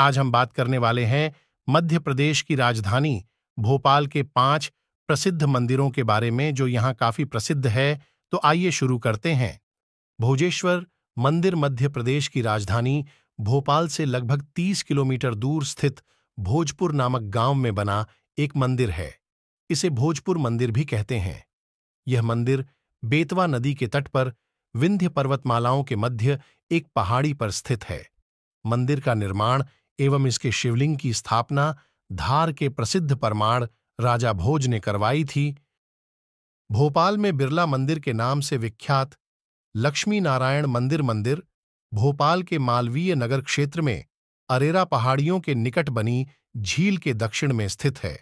आज हम बात करने वाले हैं मध्य प्रदेश की राजधानी भोपाल के पांच प्रसिद्ध मंदिरों के बारे में जो यहाँ काफी प्रसिद्ध है तो आइए शुरू करते हैं भोजेश्वर मंदिर मध्य प्रदेश की राजधानी भोपाल से लगभग 30 किलोमीटर दूर स्थित भोजपुर नामक गांव में बना एक मंदिर है इसे भोजपुर मंदिर भी कहते हैं यह मंदिर बेतवा नदी के तट पर विंध्य पर्वतमालाओं के मध्य एक पहाड़ी पर स्थित है मंदिर का निर्माण एवं इसके शिवलिंग की स्थापना धार के प्रसिद्ध परमाण राजा भोज ने करवाई थी भोपाल में बिरला मंदिर के नाम से विख्यात लक्ष्मी नारायण मंदिर मंदिर भोपाल के मालवीय नगर क्षेत्र में अरेरा पहाड़ियों के निकट बनी झील के दक्षिण में स्थित है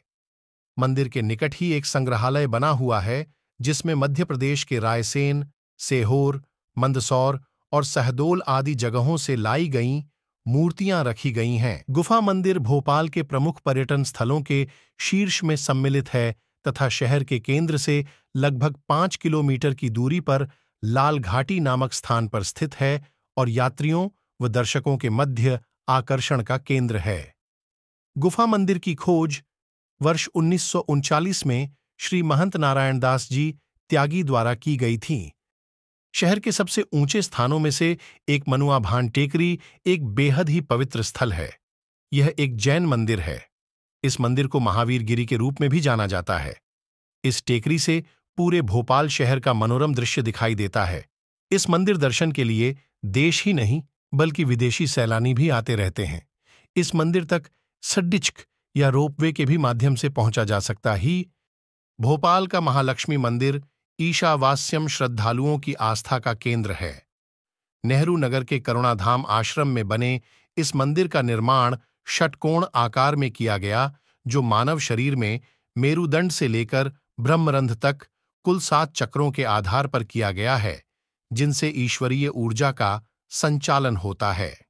मंदिर के निकट ही एक संग्रहालय बना हुआ है जिसमें मध्य प्रदेश के रायसेन सेहोर मंदसौर और सहदोल आदि जगहों से लाई गईं मूर्तियां रखी गई हैं गुफा मंदिर भोपाल के प्रमुख पर्यटन स्थलों के शीर्ष में सम्मिलित है तथा शहर के केंद्र से लगभग पाँच किलोमीटर की दूरी पर लाल घाटी नामक स्थान पर स्थित है और यात्रियों व दर्शकों के मध्य आकर्षण का केंद्र है गुफा मंदिर की खोज वर्ष उन्नीस में श्री महंत नारायण दास जी त्यागी द्वारा की गई थी शहर के सबसे ऊंचे स्थानों में से एक मनुआ भान टेकरी एक बेहद ही पवित्र स्थल है यह एक जैन मंदिर है इस मंदिर को महावीर गिरी के रूप में भी जाना जाता है इस टेकरी से पूरे भोपाल शहर का मनोरम दृश्य दिखाई देता है इस मंदिर दर्शन के लिए देश ही नहीं बल्कि विदेशी सैलानी भी आते रहते हैं इस मंदिर तक सड्डिचक या रोपवे के भी माध्यम से पहुंचा जा सकता ही भोपाल का महालक्ष्मी मंदिर ईशावास्यम श्रद्धालुओं की आस्था का केंद्र है नेहरू नगर के करुणाधाम आश्रम में बने इस मंदिर का निर्माण षटकोण आकार में किया गया जो मानव शरीर में मेरुदंड से लेकर ब्रह्मरंध तक कुल सात चक्रों के आधार पर किया गया है जिनसे ईश्वरीय ऊर्जा का संचालन होता है